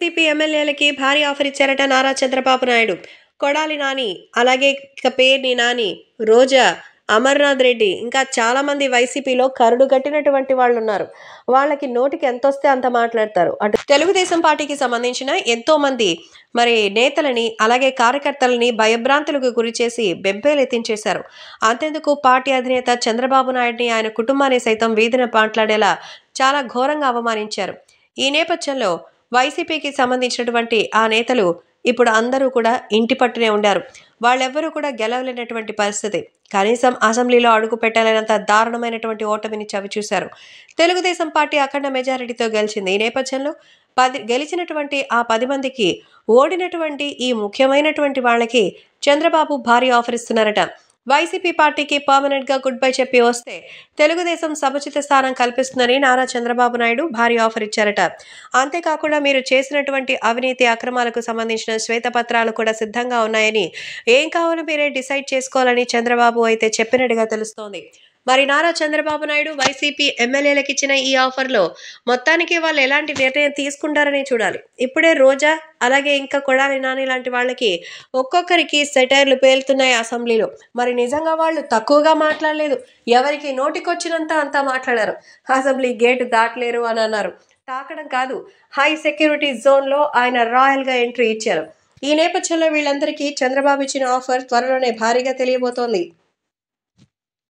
TDP ఎమ్మెల్యేలకి భారీ offer ఇచ్చారట నారా చంద్రబాబు నాయుడు కొడాలి నాని అలాగే ఇక పేర్ని నాని రోజా అమర్నాథ్ రెడ్డి ఇంకా చాలామంది వైసీపీలో కరుడు గట్టినటువంటి వాళ్ళు ఉన్నారు వాళ్ళకి నోటికి ఎంత వస్తే అంత మాట్లాడతారు అటు తెలుగుదేశం పార్టీకి సంబంధించిన ఎంతోమంది మరి నేతలని అలాగే కార్యకర్తలని భయభ్రాంతులకు గురి చేసి బెంపేలెత్తించేశారు అంతేందుకు పార్టీ అధినేత చంద్రబాబు నాయుడిని ఆయన కుటుంబాన్ని సైతం వీధిన మాట్లాడేలా చాలా ఘోరంగా అవమానించారు ఈ నేపథ్యంలో వైసీపీకి సంబంధించినటువంటి ఆ నేతలు ఇప్పుడు అందరూ కూడా ఇంటి పట్టునే ఉండారు వాళ్ళెవ్వరూ కూడా గెలవలేనటువంటి పరిస్థితి కనీసం అసెంబ్లీలో అడుగు పెట్టాలనేంత దారుణమైనటువంటి ఓటమిని చవిచూశారు తెలుగుదేశం పార్టీ అఖండ మెజారిటీతో గెలిచింది ఈ నేపథ్యంలో పది గెలిచినటువంటి ఆ పది మందికి ఓడినటువంటి ఈ ముఖ్యమైనటువంటి వాళ్ళకి చంద్రబాబు భారీ ఆఫర్ ఇస్తున్నారట వైసీపీ పార్టీకి పర్మనెంట్ గా గుడ్ బై చెప్పి వస్తే తెలుగుదేశం సముచిత స్థానం కల్పిస్తుందని నారా చంద్రబాబు నాయుడు భారీ ఆఫర్ ఇచ్చారట అంతేకాకుండా మీరు చేసినటువంటి అవినీతి అక్రమాలకు సంబంధించిన శ్వేతపత్రాలు కూడా సిద్ధంగా ఉన్నాయని ఏం కావాలో మీరే డిసైడ్ చేసుకోవాలని చంద్రబాబు అయితే చెప్పినట్టుగా తెలుస్తోంది మరి నారా చంద్రబాబు నాయుడు వైసీపీ ఎమ్మెల్యేలకు ఇచ్చిన ఈ ఆఫర్లో మొత్తానికి వాళ్ళు ఎలాంటి నిర్ణయం తీసుకుంటారని చూడాలి ఇప్పుడే రోజా అలాగే ఇంకా కొడాలి నాని లాంటి వాళ్ళకి ఒక్కొక్కరికి సెటైర్లు పేలుతున్నాయి అసెంబ్లీలో మరి నిజంగా వాళ్ళు తక్కువగా మాట్లాడలేదు ఎవరికి నోటికొచ్చినంత అంతా మాట్లాడారు అసెంబ్లీ గేట్ దాటలేరు అని అన్నారు తాకడం కాదు హై సెక్యూరిటీ జోన్లో ఆయన రాయల్గా ఎంట్రీ ఇచ్చారు ఈ నేపథ్యంలో వీళ్ళందరికీ చంద్రబాబు ఇచ్చిన ఆఫర్ త్వరలోనే భారీగా తెలియబోతోంది